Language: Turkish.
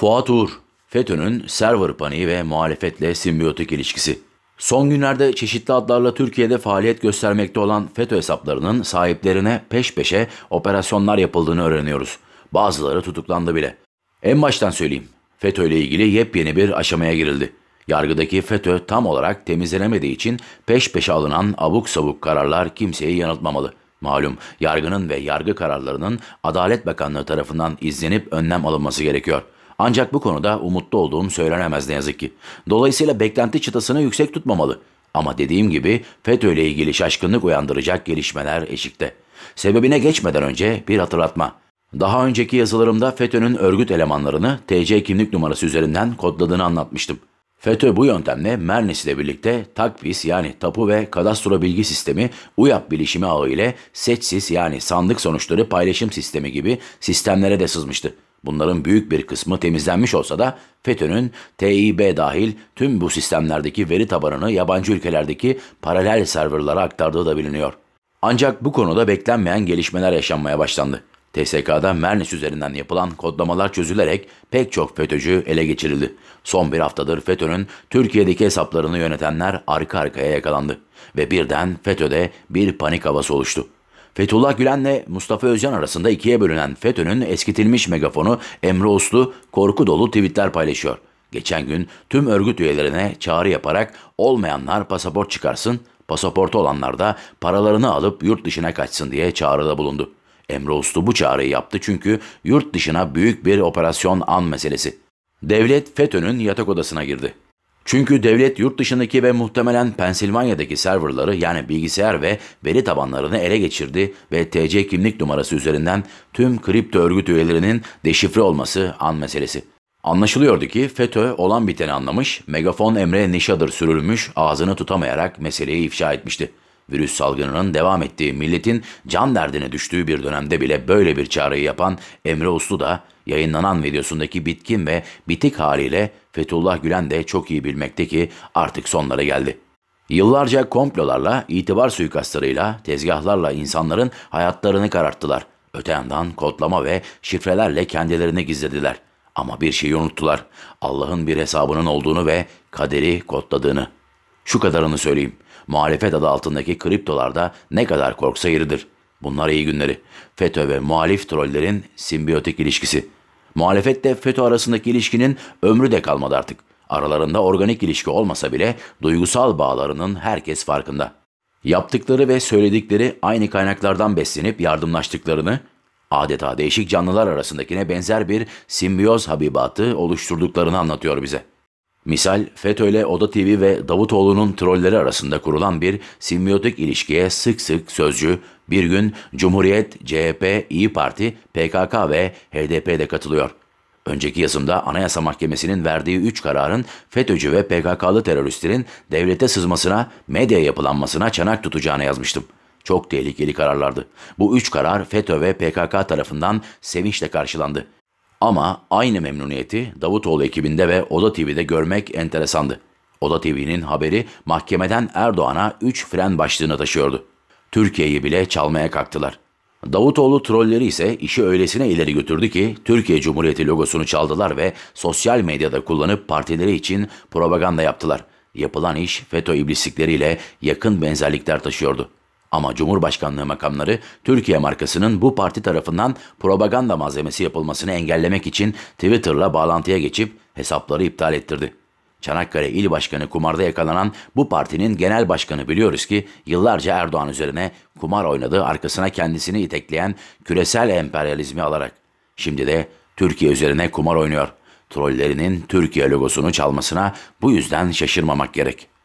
Fuat Uğur, FETÖ'nün server paniği ve muhalefetle simbiyotik ilişkisi. Son günlerde çeşitli adlarla Türkiye'de faaliyet göstermekte olan FETÖ hesaplarının sahiplerine peş peşe operasyonlar yapıldığını öğreniyoruz. Bazıları tutuklandı bile. En baştan söyleyeyim. FETÖ ile ilgili yepyeni bir aşamaya girildi. Yargıdaki FETÖ tam olarak temizlenemediği için peş peşe alınan abuk sabuk kararlar kimseyi yanıltmamalı. Malum yargının ve yargı kararlarının Adalet Bakanlığı tarafından izlenip önlem alınması gerekiyor.'' Ancak bu konuda umutlu olduğum söylenemez ne yazık ki. Dolayısıyla beklenti çıtasını yüksek tutmamalı. Ama dediğim gibi FETÖ ile ilgili şaşkınlık uyandıracak gelişmeler eşikte. Sebebine geçmeden önce bir hatırlatma. Daha önceki yazılarımda FETÖ'nün örgüt elemanlarını TC kimlik numarası üzerinden kodladığını anlatmıştım. FETÖ bu yöntemle Mernis ile birlikte Takvis yani Tapu ve Kadastro Bilgi Sistemi, UYAP bilişimi ağı ile SEÇSİS yani sandık sonuçları paylaşım sistemi gibi sistemlere de sızmıştı. Bunların büyük bir kısmı temizlenmiş olsa da FETÖ'nün TİB dahil tüm bu sistemlerdeki veri tabanını yabancı ülkelerdeki paralel serverlara aktardığı da biliniyor. Ancak bu konuda beklenmeyen gelişmeler yaşanmaya başlandı. TSK'da Mernis üzerinden yapılan kodlamalar çözülerek pek çok FETÖ'cü ele geçirildi. Son bir haftadır FETÖ'nün Türkiye'deki hesaplarını yönetenler arka arkaya yakalandı ve birden FETÖ'de bir panik havası oluştu. Fethullah Gülen'le Mustafa Özcan arasında ikiye bölünen FETÖ'nün eskitilmiş megafonu Emre Uslu korku dolu tweetler paylaşıyor. Geçen gün tüm örgüt üyelerine çağrı yaparak olmayanlar pasaport çıkarsın, pasaportu olanlar da paralarını alıp yurt dışına kaçsın diye çağrıda bulundu. Emre Uslu bu çağrıyı yaptı çünkü yurt dışına büyük bir operasyon an meselesi. Devlet FETÖ'nün yatak odasına girdi. Çünkü devlet yurt dışındaki ve muhtemelen Pensilvanya'daki serverları yani bilgisayar ve veri tabanlarını ele geçirdi ve TC kimlik numarası üzerinden tüm kripto örgüt üyelerinin deşifre olması an meselesi. Anlaşılıyordu ki FETÖ olan biteni anlamış, megafon Emre Nişadır sürülmüş ağzını tutamayarak meseleyi ifşa etmişti. Virüs salgınının devam ettiği milletin can derdine düştüğü bir dönemde bile böyle bir çağrıyı yapan Emre Uslu da Yayınlanan videosundaki bitkin ve bitik haliyle Fethullah Gülen de çok iyi bilmekte ki artık sonlara geldi. Yıllarca komplolarla, itibar suikastlarıyla, tezgahlarla insanların hayatlarını kararttılar. Öte yandan kodlama ve şifrelerle kendilerini gizlediler. Ama bir şeyi unuttular. Allah'ın bir hesabının olduğunu ve kaderi kodladığını. Şu kadarını söyleyeyim. Muhalefet adı altındaki kriptolarda ne kadar korksa yeridir. Bunlar iyi günleri. FETÖ ve muhalif trollerin simbiyotik ilişkisi. Muhalefetle FETÖ arasındaki ilişkinin ömrü de kalmadı artık. Aralarında organik ilişki olmasa bile duygusal bağlarının herkes farkında. Yaptıkları ve söyledikleri aynı kaynaklardan beslenip yardımlaştıklarını, adeta değişik canlılar arasındakine benzer bir simbiyoz habibatı oluşturduklarını anlatıyor bize. Misal FETÖ'yle Oda TV ve Davutoğlu'nun trolleri arasında kurulan bir simbiyotik ilişkiye sık sık sözcü, bir gün Cumhuriyet, CHP, İyi Parti, PKK ve HDP de katılıyor. Önceki yazımda Anayasa Mahkemesi'nin verdiği 3 kararın FETÖ'cü ve PKK'lı teröristlerin devlete sızmasına, medya yapılanmasına çanak tutacağını yazmıştım. Çok tehlikeli kararlardı. Bu üç karar FETÖ ve PKK tarafından sevinçle karşılandı. Ama aynı memnuniyeti Davutoğlu ekibinde ve Oda TV'de görmek enteresandı. Oda TV'nin haberi mahkemeden Erdoğan'a 3 fren başlığını taşıyordu. Türkiye'yi bile çalmaya kalktılar. Davutoğlu trolleri ise işi öylesine ileri götürdü ki Türkiye Cumhuriyeti logosunu çaldılar ve sosyal medyada kullanıp partileri için propaganda yaptılar. Yapılan iş FETÖ iblislikleriyle yakın benzerlikler taşıyordu. Ama Cumhurbaşkanlığı makamları Türkiye markasının bu parti tarafından propaganda malzemesi yapılmasını engellemek için Twitter'la bağlantıya geçip hesapları iptal ettirdi. Çanakkale İl Başkanı kumarda yakalanan bu partinin genel başkanı biliyoruz ki yıllarca Erdoğan üzerine kumar oynadığı arkasına kendisini itekleyen küresel emperyalizmi alarak şimdi de Türkiye üzerine kumar oynuyor. Trollerinin Türkiye logosunu çalmasına bu yüzden şaşırmamak gerek.